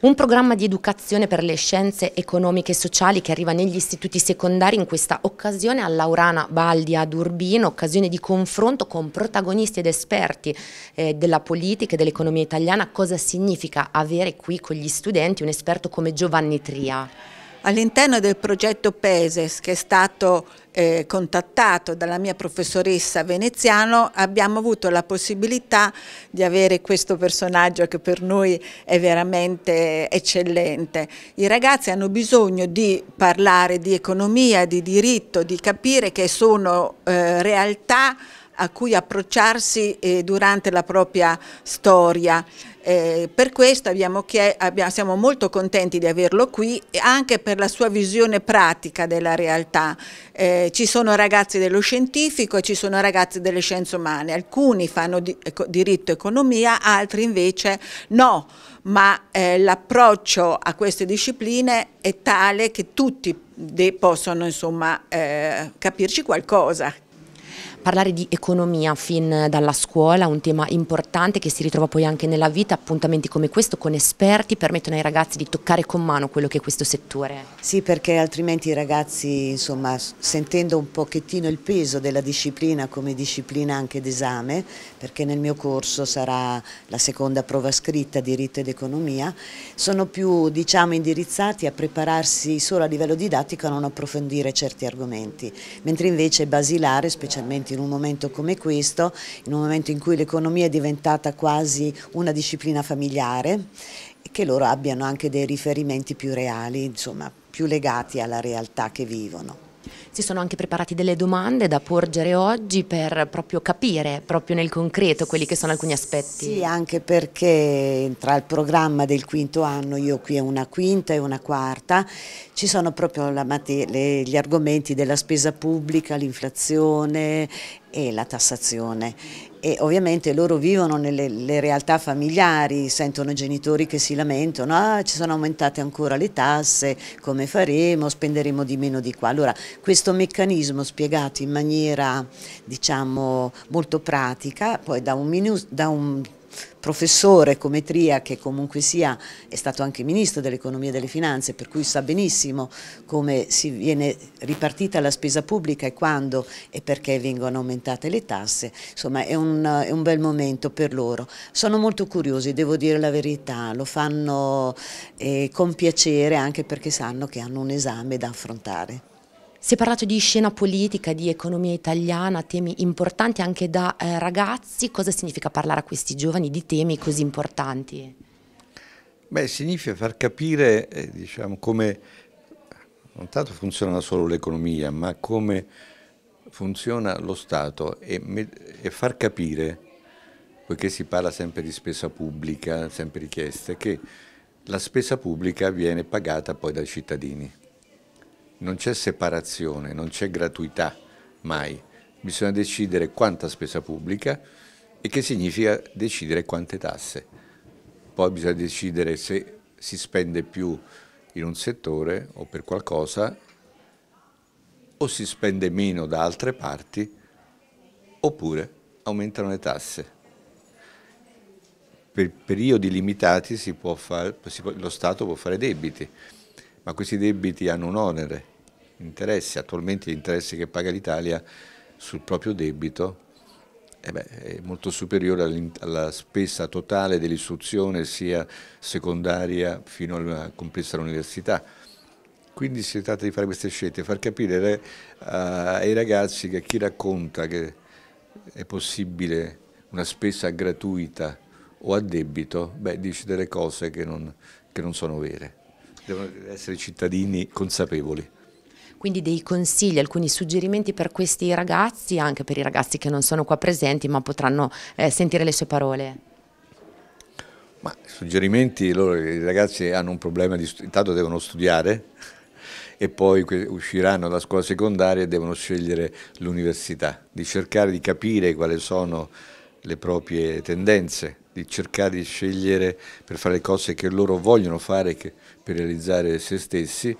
un programma di educazione per le scienze economiche e sociali che arriva negli istituti secondari in questa occasione a Laurana Baldi ad Urbino, occasione di confronto con protagonisti ed esperti eh, della politica e dell'economia italiana, cosa significa avere qui con gli studenti un esperto come Giovanni Tria. All'interno del progetto PESES, che è stato eh, contattato dalla mia professoressa veneziano, abbiamo avuto la possibilità di avere questo personaggio che per noi è veramente eccellente. I ragazzi hanno bisogno di parlare di economia, di diritto, di capire che sono eh, realtà a cui approcciarsi eh, durante la propria storia. Eh, per questo abbiamo, abbiamo, siamo molto contenti di averlo qui anche per la sua visione pratica della realtà. Eh, ci sono ragazzi dello scientifico e ci sono ragazzi delle scienze umane, alcuni fanno di, ecco, diritto economia, altri invece no, ma eh, l'approccio a queste discipline è tale che tutti possono insomma, eh, capirci qualcosa, Parlare di economia fin dalla scuola, un tema importante che si ritrova poi anche nella vita, appuntamenti come questo con esperti permettono ai ragazzi di toccare con mano quello che è questo settore. Sì, perché altrimenti i ragazzi, insomma, sentendo un pochettino il peso della disciplina come disciplina anche d'esame, perché nel mio corso sarà la seconda prova scritta diritto ed economia, sono più, diciamo, indirizzati a prepararsi solo a livello didattico a non approfondire certi argomenti, mentre invece basilare, specialmente in un momento come questo, in un momento in cui l'economia è diventata quasi una disciplina familiare, che loro abbiano anche dei riferimenti più reali, insomma più legati alla realtà che vivono. Si sono anche preparati delle domande da porgere oggi per proprio capire proprio nel concreto quelli che sono alcuni aspetti. Sì, anche perché tra il programma del quinto anno, io qui è una quinta e una quarta, ci sono proprio le, gli argomenti della spesa pubblica, l'inflazione, e la tassazione e ovviamente loro vivono nelle realtà familiari, sentono genitori che si lamentano, ah ci sono aumentate ancora le tasse, come faremo, spenderemo di meno di qua. Allora questo meccanismo spiegato in maniera diciamo molto pratica, poi da un, da un professore come Tria, che comunque sia è stato anche ministro dell'economia e delle finanze, per cui sa benissimo come si viene ripartita la spesa pubblica e quando e perché vengono aumentate le tasse, insomma è un, è un bel momento per loro. Sono molto curiosi, devo dire la verità, lo fanno eh, con piacere anche perché sanno che hanno un esame da affrontare. Si è parlato di scena politica, di economia italiana, temi importanti anche da eh, ragazzi. Cosa significa parlare a questi giovani di temi così importanti? Beh, significa far capire eh, diciamo, come non tanto funziona solo l'economia, ma come funziona lo Stato e, e far capire, poiché si parla sempre di spesa pubblica, sempre richieste, che la spesa pubblica viene pagata poi dai cittadini non c'è separazione, non c'è gratuità mai. Bisogna decidere quanta spesa pubblica e che significa decidere quante tasse. Poi bisogna decidere se si spende più in un settore o per qualcosa o si spende meno da altre parti oppure aumentano le tasse. Per periodi limitati può far, può, lo Stato può fare debiti, ma questi debiti hanno un onere, interessi, attualmente gli interessi che paga l'Italia sul proprio debito eh beh, è molto superiore alla spesa totale dell'istruzione sia secondaria fino alla complessa università. Quindi si tratta di fare queste scelte, far capire eh, ai ragazzi che chi racconta che è possibile una spesa gratuita o a debito, beh, dice delle cose che non, che non sono vere devono essere cittadini consapevoli. Quindi dei consigli, alcuni suggerimenti per questi ragazzi, anche per i ragazzi che non sono qua presenti ma potranno eh, sentire le sue parole. Ma suggerimenti, loro, i ragazzi hanno un problema, di, intanto devono studiare e poi usciranno dalla scuola secondaria e devono scegliere l'università, di cercare di capire quali sono le proprie tendenze, di cercare di scegliere per fare le cose che loro vogliono fare per realizzare se stessi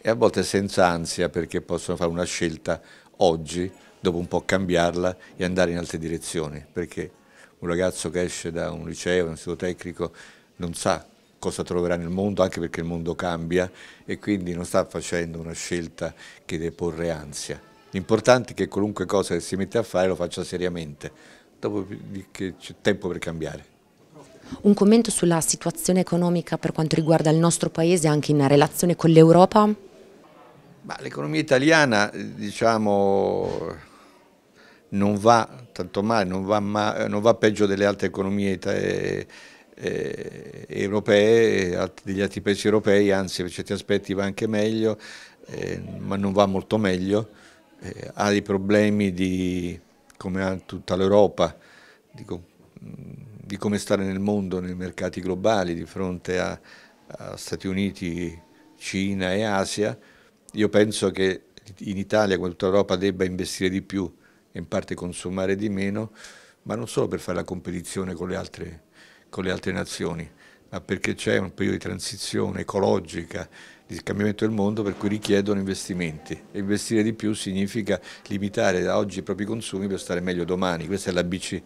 e a volte senza ansia perché possono fare una scelta oggi, dopo un po' cambiarla e andare in altre direzioni, perché un ragazzo che esce da un liceo, un istituto tecnico, non sa cosa troverà nel mondo, anche perché il mondo cambia e quindi non sta facendo una scelta che deve porre ansia. L'importante è che qualunque cosa che si mette a fare lo faccia seriamente, dopo che c'è tempo per cambiare. Un commento sulla situazione economica per quanto riguarda il nostro paese anche in relazione con l'Europa? L'economia italiana diciamo, non va tanto male, non va, ma, non va peggio delle altre economie e, eh, eh, europee, degli altri paesi europei, anzi per certi aspetti va anche meglio, eh, ma non va molto meglio, eh, ha dei problemi di, come ha tutta l'Europa, di come stare nel mondo, nei mercati globali, di fronte a, a Stati Uniti, Cina e Asia, io penso che in Italia, come tutta Europa, debba investire di più e in parte consumare di meno, ma non solo per fare la competizione con le altre, con le altre nazioni, ma perché c'è un periodo di transizione ecologica, di cambiamento del mondo per cui richiedono investimenti. E investire di più significa limitare da oggi i propri consumi per stare meglio domani, questa è la BC